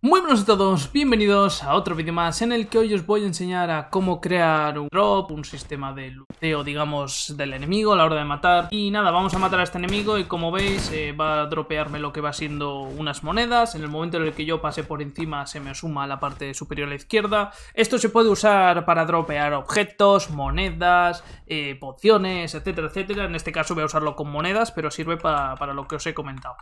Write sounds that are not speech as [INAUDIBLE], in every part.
Muy buenos a todos, bienvenidos a otro vídeo más en el que hoy os voy a enseñar a cómo crear un drop, un sistema de luteo, digamos, del enemigo a la hora de matar. Y nada, vamos a matar a este enemigo y como veis eh, va a dropearme lo que va siendo unas monedas. En el momento en el que yo pase por encima se me suma la parte superior a la izquierda. Esto se puede usar para dropear objetos, monedas, eh, pociones, etcétera, etcétera. En este caso voy a usarlo con monedas, pero sirve para lo que os he comentado.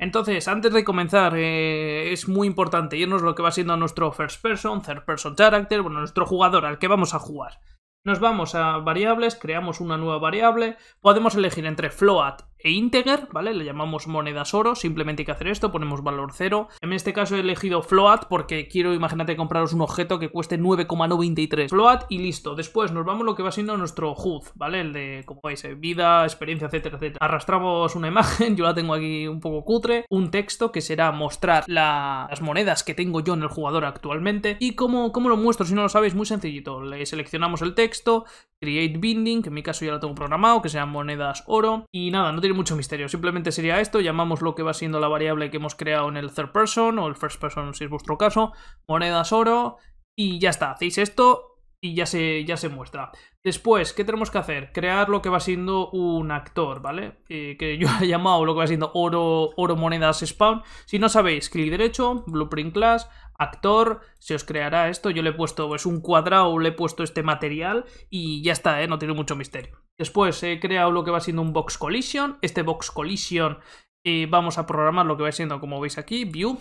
Entonces, antes de comenzar, eh, es muy importante irnos lo que va siendo nuestro first person, third person character, bueno, nuestro jugador al que vamos a jugar. Nos vamos a variables, creamos una nueva variable, podemos elegir entre float e integer, ¿vale? Le llamamos monedas oro, simplemente hay que hacer esto, ponemos valor 0. En este caso he elegido float porque quiero, imagínate, compraros un objeto que cueste 9,93 float y listo. Después nos vamos lo que va siendo nuestro HUD, ¿vale? El de, como veis, eh, vida, experiencia, etcétera, etcétera. Arrastramos una imagen, [LAUGHS] yo la tengo aquí un poco cutre, un texto que será mostrar las monedas que tengo yo en el jugador actualmente. ¿Y como lo muestro? Si no lo sabéis, muy sencillito. Le seleccionamos el texto, Create Binding, que en mi caso ya lo tengo programado, que sean monedas oro. Y nada, no tiene mucho misterio, simplemente sería esto, llamamos lo que va siendo la variable que hemos creado en el third person o el first person si es vuestro caso, monedas oro y ya está, hacéis esto y ya se, ya se muestra. Después, ¿qué tenemos que hacer? Crear lo que va siendo un actor, ¿vale? Eh, que yo [LAUGHS] he llamado lo que va siendo oro, oro monedas spawn. Si no sabéis, clic derecho, blueprint class, actor, se os creará esto. Yo le he puesto pues, un cuadrado, le he puesto este material y ya está, ¿eh? No tiene mucho misterio. Después he creado lo que va siendo un box collision. Este box collision eh, vamos a programar lo que va siendo, como veis aquí, view.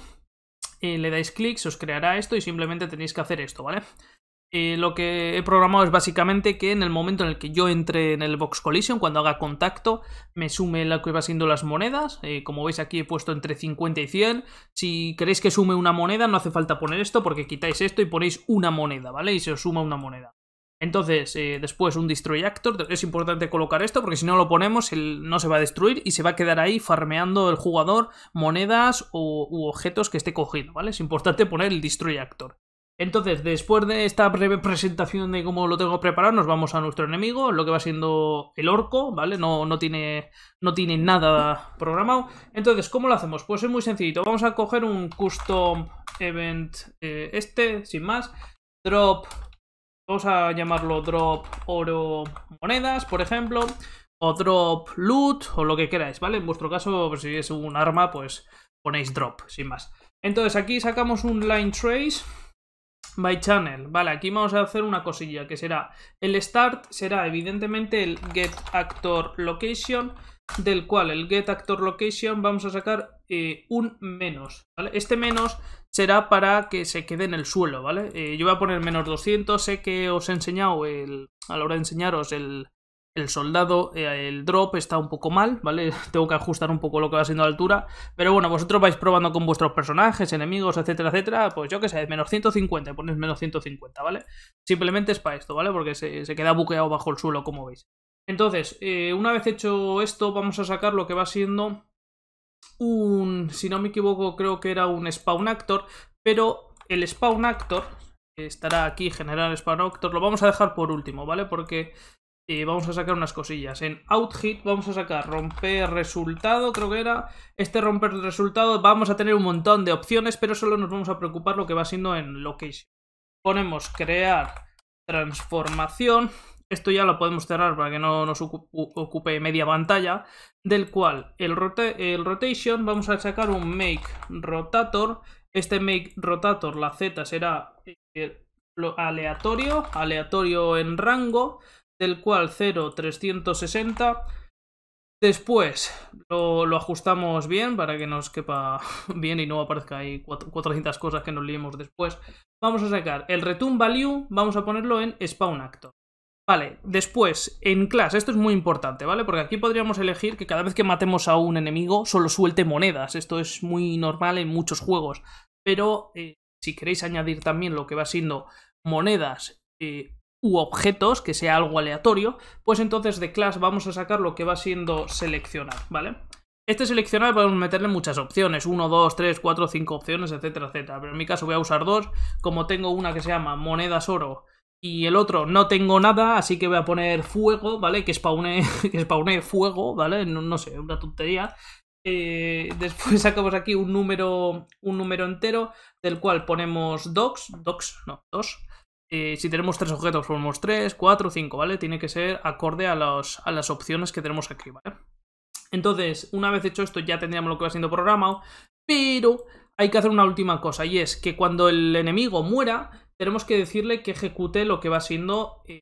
Eh, le dais clic, se os creará esto y simplemente tenéis que hacer esto, ¿vale? Eh, lo que he programado es básicamente que en el momento en el que yo entre en el Box Collision, cuando haga contacto, me sume lo que va siendo las monedas. Eh, como veis aquí he puesto entre 50 y 100. Si queréis que sume una moneda, no hace falta poner esto porque quitáis esto y ponéis una moneda, ¿vale? Y se os suma una moneda. Entonces, eh, después un Destroy Actor, es importante colocar esto porque si no lo ponemos no se va a destruir y se va a quedar ahí farmeando el jugador monedas u objetos que esté cogido, ¿vale? Es importante poner el Destroy Actor. Entonces, después de esta breve presentación de cómo lo tengo preparado, nos vamos a nuestro enemigo, lo que va siendo el orco, ¿vale? No, no, tiene, no tiene nada programado. Entonces, ¿cómo lo hacemos? Pues es muy sencillito. Vamos a coger un custom event eh, este, sin más. Drop, vamos a llamarlo drop oro monedas, por ejemplo. O drop loot, o lo que queráis, ¿vale? En vuestro caso, pues, si es un arma, pues ponéis drop, sin más. Entonces, aquí sacamos un line trace By channel. Vale, aquí vamos a hacer una cosilla que será... El start será evidentemente el get actor location del cual el get actor location vamos a sacar eh, un menos, ¿vale? Este menos será para que se quede en el suelo, ¿vale? Eh, yo voy a poner menos 200, sé que os he enseñado, el, a la hora de enseñaros el, el soldado, eh, el drop está un poco mal, ¿vale? [LAUGHS] Tengo que ajustar un poco lo que va siendo la altura. Pero bueno, vosotros vais probando con vuestros personajes, enemigos, etcétera, etcétera. Pues yo qué sé, menos 150, ponéis menos 150, ¿vale? Simplemente es para esto, ¿vale? Porque se, queda buqueado bajo el suelo, como veis. Entonces, eh, una vez hecho esto, vamos a sacar lo que va siendo un... Si no me equivoco, creo que era un spawn actor. Pero el spawn actor, estará aquí general spawn actor, lo vamos a dejar por último, ¿vale? Porque y eh, vamos a sacar unas cosillas. En OutHit vamos a sacar romper resultado, creo que era. Este romper resultado vamos a tener un montón de opciones, pero solo nos vamos a preocupar lo que va siendo en location. Ponemos crear transformación. Esto ya lo podemos cerrar para que no nos ocupe media pantalla. Del cual el, el rotation vamos a sacar un make rotator. Este make rotator, la Z será eh, aleatorio, aleatorio en rango del cual 0,360. Después lo, ajustamos bien para que nos quepa [LAUGHS] bien y no aparezca ahí 400 cosas que nos liemos después. Vamos a sacar el return value, vamos a ponerlo en spawn actor. Vale, después, en class, esto es muy importante, ¿vale? Porque aquí podríamos elegir que cada vez que matemos a un enemigo solo suelte monedas. Esto es muy normal en muchos juegos. Pero eh, si queréis añadir también lo que va siendo monedas eh, u objetos, que sea algo aleatorio, pues entonces de class vamos a sacar lo que va siendo seleccionar, ¿vale? Este seleccionar a meterle muchas opciones, 1, 2, 3, 4, 5 opciones, etcétera, etcétera. Pero en mi caso voy a usar dos, como tengo una que se llama monedas oro y el otro no tengo nada, así que voy a poner fuego, ¿vale? Que spaune, [LAUGHS] que fuego, ¿vale? No, sé, una tontería. Eh, después [LAUGHS] sacamos aquí un número, un número entero, del cual ponemos docs, docs, no, dos, eh, si tenemos tres objetos, ponemos tres, cuatro, cinco, ¿vale? Tiene que ser acorde a, a las opciones que tenemos aquí, ¿vale? Entonces, una vez hecho esto, ya tendríamos lo que va siendo programado, pero hay que hacer una última cosa, y es que cuando el enemigo muera, tenemos que decirle que ejecute lo que va siendo eh,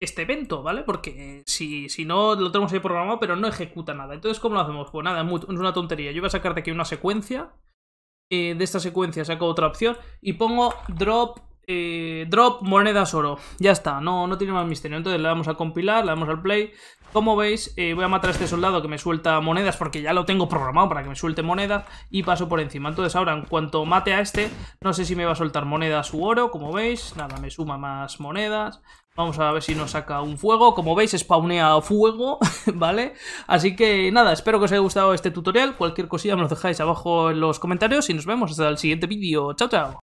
este evento, ¿vale? Porque eh, si, no, lo tenemos ahí programado, pero no ejecuta nada. Entonces, ¿cómo lo hacemos? Pues nada, es una tontería. Yo voy a sacar de aquí una secuencia, de esta secuencia saco otra opción, y pongo drop eh, drop monedas oro. Ya está, no, no tiene más misterio. Entonces le damos a compilar, le damos al play. Como veis, eh, voy a matar a este soldado que me suelta monedas porque ya lo tengo programado para que me suelte monedas y paso por encima. Entonces ahora, en cuanto mate a este, no sé si me va a soltar monedas u oro, como veis. Nada, me suma más monedas. Vamos a ver si nos saca un fuego. Como veis, spawnea fuego, [LAUGHS] ¿vale? Así que nada, espero que os haya gustado este tutorial. Cualquier cosilla me lo dejáis abajo en los comentarios y nos vemos hasta el siguiente vídeo. Chao, chao.